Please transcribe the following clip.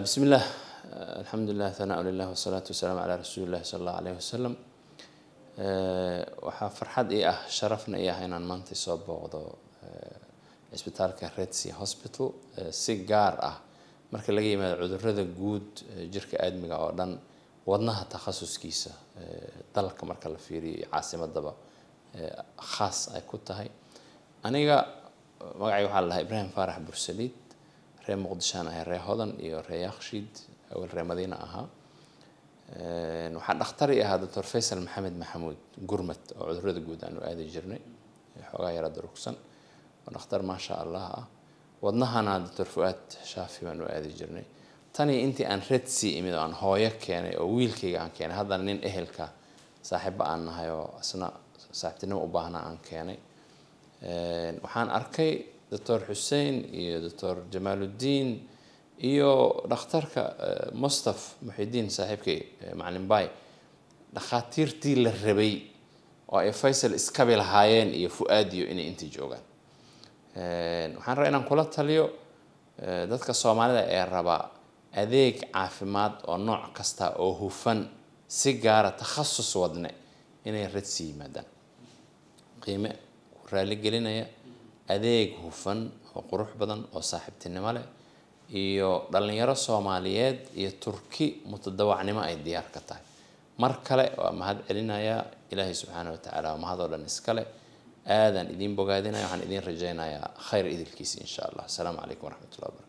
bismi illah eh, alxamdulilah thanaa lilah wasalaatu wasalaamu calaa rasuulillahi sala allahu aleyhi wasalam eh, waxaa farxad ii ah sharafna ii ah inaan maanta soo booqdo cisbitaalka eh, redsea hospital si gaar ah marka laga yimaado cudurada guud jirka aadmiga oo dhan wadnaha takhasuskiisa dalka marka la fiiriyo iyo caasimadaba khaas ay ku tahay aniga magacay waxaa la dhahaa ibraahim faarax bursaliid ree muqdishoaan ahay ree hodan iyo ree yakhshid awel ree madiina ahaa waxaa dhakhtar ahaa doctor faysal maxamed maxamuud gurmad oo cudurada guud aanu aadi jirnay xoogaa yara durugsan oo dhakhtar maasha allah ah wadnahana doctor fu-aad shaafi baanu aadi jirnay tani intii aan redsii imid oo aan hooyo keenay oo wiilkayga aan keenay haddana nin ehelka saaxiibo aan nahay oo isna saaxiibtinimo u baahnaa aan keenay waxaan arkay doctor xuseen iyo doctor jamaaluddiin iyo dhakhtarka eh, mustaf muxidiin saaxiibkay eh, macalin bay dhakhaatiirtii la rabay oo ay faysal iskabi lahaayeen iyo fu-aadiyo inay intii joogaan waxaan rabaa inaan kula taliyo eh, dadka soomaalida ee raba adeeg caafimaad oo nooc kasta oo hufan si gaara ah takhasus wadne inay radsi yimaadaan qiime ku raaligelinaya adeeg hufan oo qurux badan oo saaxiibtinimo leh iyo dhallinyaro soomaaliyeed iyo turki mutadawacnimo ay diyaar ka tahay mar kale waa mahad celinayaa ilaahay subxaana watacaala waa mahadoo dhan iskale aadaan idiin bogaadinaya waxaan idiin rajaynayaa khayr idilkiisa insha allah asalaamu calaykum waraxmatullah wabarakatu